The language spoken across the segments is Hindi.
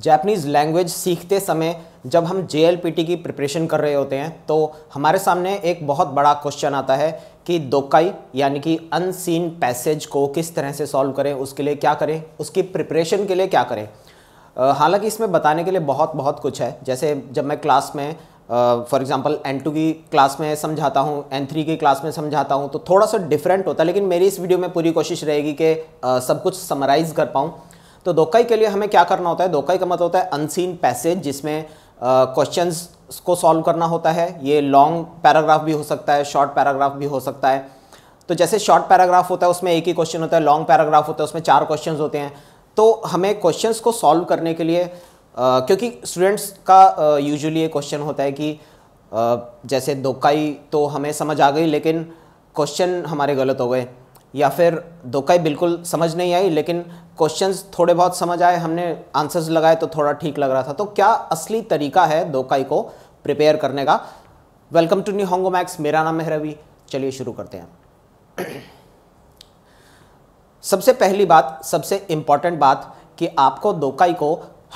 जैपनीज़ लैंग्वेज सीखते समय जब हम जे की प्रिपरेशन कर रहे होते हैं तो हमारे सामने एक बहुत बड़ा क्वेश्चन आता है कि दोकाई यानी कि अनसीन पैसेज को किस तरह से सॉल्व करें उसके लिए क्या करें उसकी प्रिपरेशन के लिए क्या करें हालांकि इसमें बताने के लिए बहुत बहुत कुछ है जैसे जब मैं क्लास में फॉर एग्ज़ाम्पल एन टू की क्लास में समझाता हूँ एन थ्री की क्लास में समझाता हूँ तो थोड़ा सा डिफरेंट होता है लेकिन मेरी इस वीडियो में पूरी कोशिश रहेगी कि uh, सब कुछ समराइज़ कर पाऊँ तो दोकाई के लिए हमें क्या करना होता है दोकाई का मतलब होता है अनसीन पैसेज जिसमें क्वेश्चन uh, को सॉल्व करना होता है ये लॉन्ग पैराग्राफ भी हो सकता है शॉर्ट पैराग्राफ भी हो सकता है तो जैसे शॉर्ट पैराग्राफ होता है उसमें एक ही क्वेश्चन होता है लॉन्ग पैराग्राफ होता है उसमें चार क्वेश्चन होते हैं तो हमें क्वेश्चन को सॉल्व करने के लिए Uh, क्योंकि स्टूडेंट्स का uh, ये क्वेश्चन होता है कि uh, जैसे दोकाई तो हमें समझ आ गई लेकिन क्वेश्चन हमारे गलत हो गए या फिर दोकाई बिल्कुल समझ नहीं आई लेकिन क्वेश्चंस थोड़े बहुत समझ आए हमने आंसर्स लगाए तो थोड़ा ठीक लग रहा था तो क्या असली तरीका है दोकाई को प्रिपेयर करने का welcome to new Hongo Max मेरा नाम है रवि चलिए शुरू करते हैं सबसे पहली बात सबसे इम्पॉर्टेंट बात कि आपको दोकाई को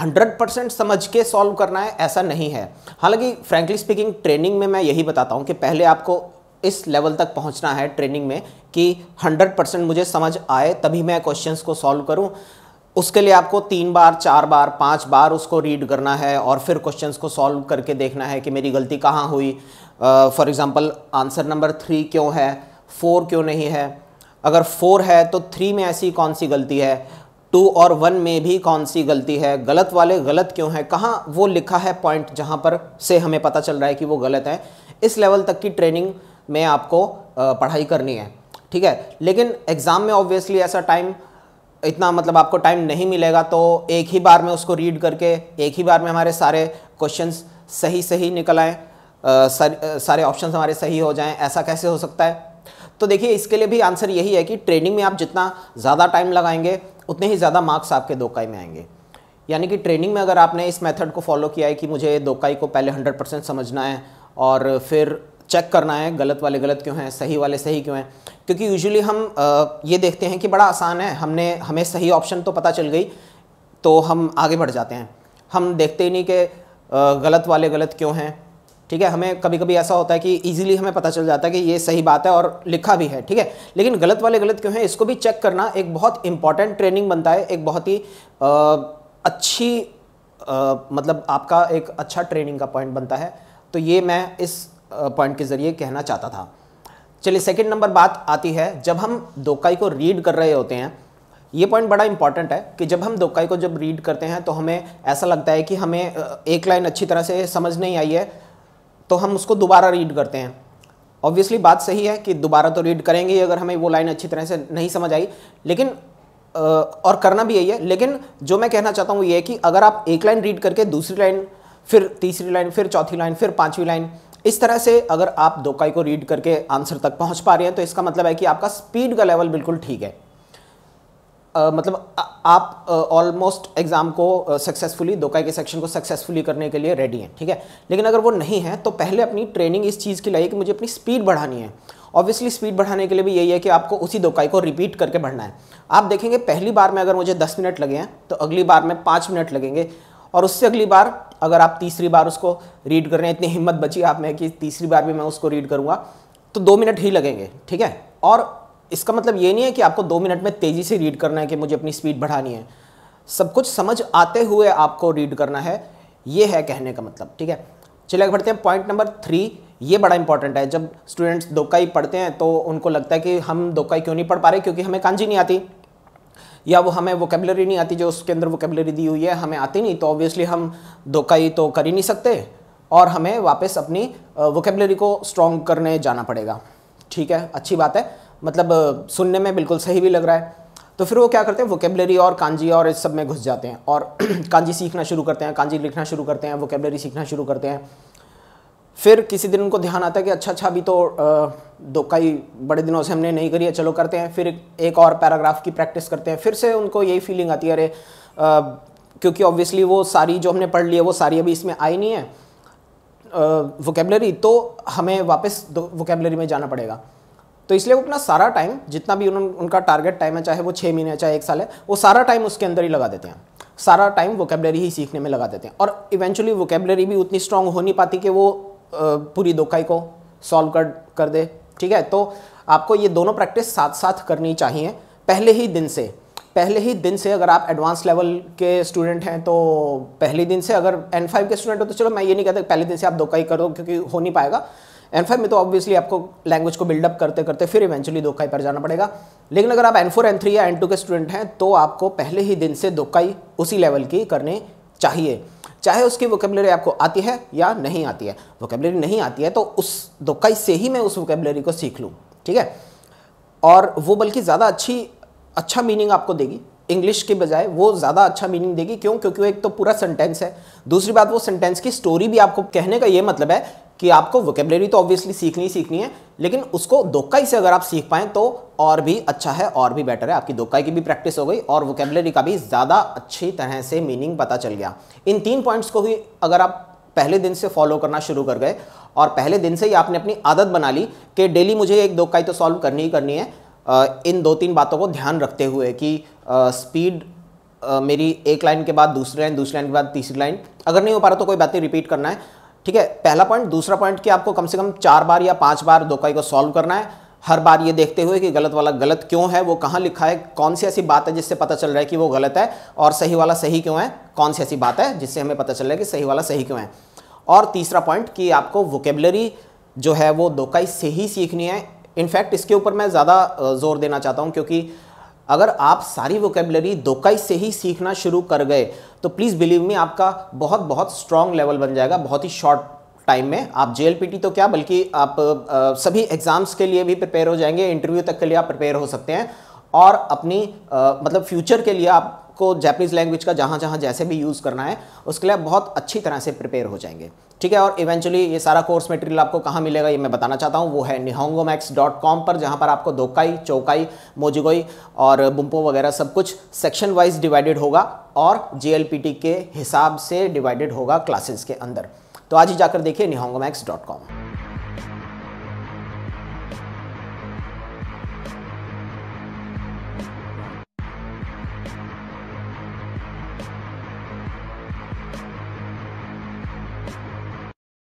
100% समझ के सॉल्व करना है ऐसा नहीं है हालांकि फ्रेंकली स्पीकिंग ट्रेनिंग में मैं यही बताता हूँ कि पहले आपको इस लेवल तक पहुंचना है ट्रेनिंग में कि 100 परसेंट मुझे समझ आए तभी मैं क्वेश्चंस को सॉल्व करूं उसके लिए आपको तीन बार चार बार पांच बार उसको रीड करना है और फिर क्वेश्चंस को सॉल्व करके देखना है कि मेरी गलती कहाँ हुई for example answer number three क्यों है फोर क्यों नहीं है अगर फोर है तो थ्री में ऐसी कौन सी गलती है टू और वन में भी कौन सी गलती है गलत वाले गलत क्यों हैं कहाँ वो लिखा है पॉइंट जहाँ पर से हमें पता चल रहा है कि वो गलत है इस लेवल तक की ट्रेनिंग में आपको पढ़ाई करनी है ठीक है लेकिन एग्ज़ाम में ऑब्वियसली ऐसा टाइम इतना मतलब आपको टाइम नहीं मिलेगा तो एक ही बार में उसको रीड करके एक ही बार में हमारे सारे क्वेश्चंस सही सही निकल आएँ सारे ऑप्शन हमारे सही हो जाएं ऐसा कैसे हो सकता है तो देखिए इसके लिए भी आंसर यही है कि ट्रेनिंग में आप जितना ज़्यादा टाइम लगाएंगे उतने ही ज़्यादा मार्क्स आपके दोकाई में आएंगे यानी कि ट्रेनिंग में अगर आपने इस मेथड को फॉलो किया है कि मुझे दोकाई को पहले 100 परसेंट समझना है और फिर चेक करना है गलत वाले गलत क्यों हैं सही वाले सही क्यों हैं क्योंकि यूजुअली हम ये देखते हैं कि बड़ा आसान है हमने हमें सही ऑप्शन तो पता चल गई तो हम आगे बढ़ जाते हैं हम देखते ही नहीं कि गलत वाले गलत क्यों हैं ठीक है हमें कभी कभी ऐसा होता है कि ईजिली हमें पता चल जाता है कि ये सही बात है और लिखा भी है ठीक है लेकिन गलत वाले गलत क्यों हैं इसको भी चेक करना एक बहुत इंपॉर्टेंट ट्रेनिंग बनता है एक बहुत ही अच्छी आ, मतलब आपका एक अच्छा ट्रेनिंग का पॉइंट बनता है तो ये मैं इस पॉइंट के ज़रिए कहना चाहता था चलिए सेकंड नंबर बात आती है जब हम दोकाई को रीड कर रहे होते हैं ये पॉइंट बड़ा इंपॉर्टेंट है कि जब हम दोकाई को जब रीड करते हैं तो हमें ऐसा लगता है कि हमें एक लाइन अच्छी तरह से समझ नहीं आई है तो हम उसको दोबारा रीड करते हैं ऑब्वियसली बात सही है कि दोबारा तो रीड करेंगे अगर हमें वो लाइन अच्छी तरह से नहीं समझ आई लेकिन और करना भी यही है लेकिन जो मैं कहना चाहता हूँ ये है कि अगर आप एक लाइन रीड करके दूसरी लाइन फिर तीसरी लाइन फिर चौथी लाइन फिर पाँचवीं लाइन इस तरह से अगर आप दोकाई को रीड करके आंसर तक पहुंच पा रहे हैं तो इसका मतलब है कि आपका स्पीड का लेवल बिल्कुल ठीक है आ, मतलब आ, आप ऑलमोस्ट एग्ज़ाम को सक्सेसफुली दोकाई के सेक्शन को सक्सेसफुली करने के लिए रेडी हैं ठीक है लेकिन अगर वो नहीं है तो पहले अपनी ट्रेनिंग इस चीज़ की लाइए कि मुझे अपनी स्पीड बढ़ानी है ऑब्वियसली स्पीड बढ़ाने के लिए भी यही है कि आपको उसी दोकाई को रिपीट करके बढ़ना है आप देखेंगे पहली बार में अगर मुझे दस मिनट लगे हैं तो अगली बार में पाँच मिनट लगेंगे और उससे अगली बार अगर आप तीसरी बार उसको रीड कर रहे हैं इतनी हिम्मत बची आप में कि तीसरी बार भी मैं उसको रीड करूँगा तो दो मिनट ही लगेंगे ठीक है और इसका मतलब ये नहीं है कि आपको दो मिनट में तेज़ी से रीड करना है कि मुझे अपनी स्पीड बढ़ानी है सब कुछ समझ आते हुए आपको रीड करना है ये है कहने का मतलब ठीक है चलिए आगे बढ़ते हैं पॉइंट नंबर थ्री ये बड़ा इंपॉर्टेंट है जब स्टूडेंट्स दोकाई पढ़ते हैं तो उनको लगता है कि हम दोकाई क्यों नहीं पढ़ पा रहे क्योंकि हमें कांजी नहीं आती या वो हमें वोकेबलरी नहीं आती जो उसके अंदर वोकेबलरी दी हुई है हमें आती नहीं तो ऑब्वियसली हम धोखाई तो कर ही नहीं सकते और हमें वापस अपनी वोकेबलरी को स्ट्रॉन्ग करने जाना पड़ेगा ठीक है अच्छी बात है मतलब सुनने में बिल्कुल सही भी लग रहा है तो फिर वो क्या करते हैं वोकेबलरी और कांजी और इस सब में घुस जाते हैं और कांजी सीखना शुरू करते हैं कांजी लिखना शुरू करते हैं वोकेबलरी सीखना शुरू करते हैं फिर किसी दिन उनको ध्यान आता है कि अच्छा अच्छा अभी तो दो कई बड़े दिनों से हमने नहीं करी है चलो करते हैं फिर एक और पैराग्राफ की प्रैक्टिस करते हैं फिर से उनको यही फीलिंग आती है अरे क्योंकि ऑब्वियसली वो सारी जो हमने पढ़ ली है वो सारी अभी इसमें आई नहीं है वोकेबलरी तो हमें वापस वोकेबलरी में जाना पड़ेगा तो इसलिए वो अपना सारा टाइम जितना भी उन, उनका टारगेट टाइम है चाहे वो छः महीने चाहे एक साल है वो सारा टाइम उसके अंदर ही लगा देते हैं सारा टाइम वोकेबलरी ही सीखने में लगा देते हैं और इवेंचुअली वोकेबलरी भी उतनी स्ट्रांग हो नहीं पाती कि वो पूरी दोकाई को सॉल्व कर कर दे ठीक है तो आपको ये दोनों प्रैक्टिस साथ साथ करनी चाहिए पहले ही दिन से पहले ही दिन से अगर आप एडवांस लेवल के स्टूडेंट हैं तो पहले दिन से अगर एन फाइव के स्टूडेंट हो तो चलो मैं ये नहीं कहता पहले दिन से आप दोकाई करो क्योंकि हो नहीं पाएगा एन फाइव में तो ऑब्वियसली आपको लैंग्वेज को बिल्डअप करते करते फिर इवेंचुअली दोकाई पर जाना पड़ेगा लेकिन अगर आप एन फोर एन थ्री या एन टू के स्टूडेंट हैं तो आपको पहले ही दिन से दोकाई उसी लेवल की करनी चाहिए चाहे उसकी वोकेबलरी आपको आती है या नहीं आती है वोकेबलरी नहीं आती है तो उस दुकाई तो से ही मैं उस वोकेबलरी को सीख लूँ ठीक है और वो बल्कि ज़्यादा अच्छी अच्छा मीनिंग आपको देगी इंग्लिश के बजाय वो ज़्यादा अच्छा मीनिंग देगी क्यों क्योंकि वो एक तो पूरा सेंटेंस है दूसरी बात वो सेंटेंस की स्टोरी भी आपको कहने का ये मतलब है कि आपको वोकेबलरी तो ऑब्वियसली सीखनी ही सीखनी है लेकिन उसको दोकाई से अगर आप सीख पाएँ तो और भी अच्छा है और भी बेटर है आपकी दोकाई की भी प्रैक्टिस हो गई और वोकेबलरी का भी ज़्यादा अच्छी तरह से मीनिंग पता चल गया इन तीन पॉइंट्स को भी अगर आप पहले दिन से फॉलो करना शुरू कर गए और पहले दिन से ही आपने अपनी आदत बना ली कि डेली मुझे एक दोकाई तो सॉल्व करनी ही करनी है इन दो तीन बातों को ध्यान रखते हुए कि स्पीड मेरी एक लाइन के बाद दूसरी लाइन दूसरी लाइन के बाद तीसरी लाइन अगर नहीं हो पा रहा तो कोई बात नहीं रिपीट करना है ठीक है पहला पॉइंट दूसरा पॉइंट कि आपको कम से कम चार बार या पांच बार दोकाई को सॉल्व करना है हर बार ये देखते हुए कि गलत वाला गलत क्यों है वो कहाँ लिखा है कौन सी ऐसी बात है जिससे पता चल रहा है कि वो गलत है और सही वाला सही क्यों है कौन सी ऐसी बात है जिससे हमें पता चल रहा है कि सही वाला सही क्यों है और तीसरा पॉइंट कि आपको वोकेबलरी जो है वो दोकाई से ही सीखनी है इनफैक्ट इसके ऊपर मैं ज़्यादा जोर देना चाहता हूँ क्योंकि अगर आप सारी वोकेबलरी दोकाई से ही सीखना शुरू कर गए तो प्लीज़ बिलीव में आपका बहुत बहुत स्ट्रॉन्ग लेवल बन जाएगा बहुत ही शॉर्ट टाइम में आप जे तो क्या बल्कि आप आ, सभी एग्ज़ाम्स के लिए भी प्रिपेयर हो जाएंगे इंटरव्यू तक के लिए आप प्रिपेयर हो सकते हैं और अपनी आ, मतलब फ्यूचर के लिए आप आपको जैपनीज़ लैंग्वेज का जहाँ जहाँ जैसे भी यूज़ करना है उसके लिए आप बहुत अच्छी तरह से प्रिपेयर हो जाएंगे ठीक है और इवेंचुअली ये सारा कोर्स मटेरियल आपको कहाँ मिलेगा ये मैं बताना चाहता हूँ वो है निहोंगो मैक्स डॉट कॉम पर जहाँ पर आपको दोकाई चौकाई मोजिगोई और बुम्पो वगैरह सब कुछ सेक्शन वाइज डिवाइडेड होगा और जी के हिसाब से डिवाइडेड होगा क्लासेस के अंदर तो आज ही जाकर देखिए निहोंगो मैक्स डॉट कॉम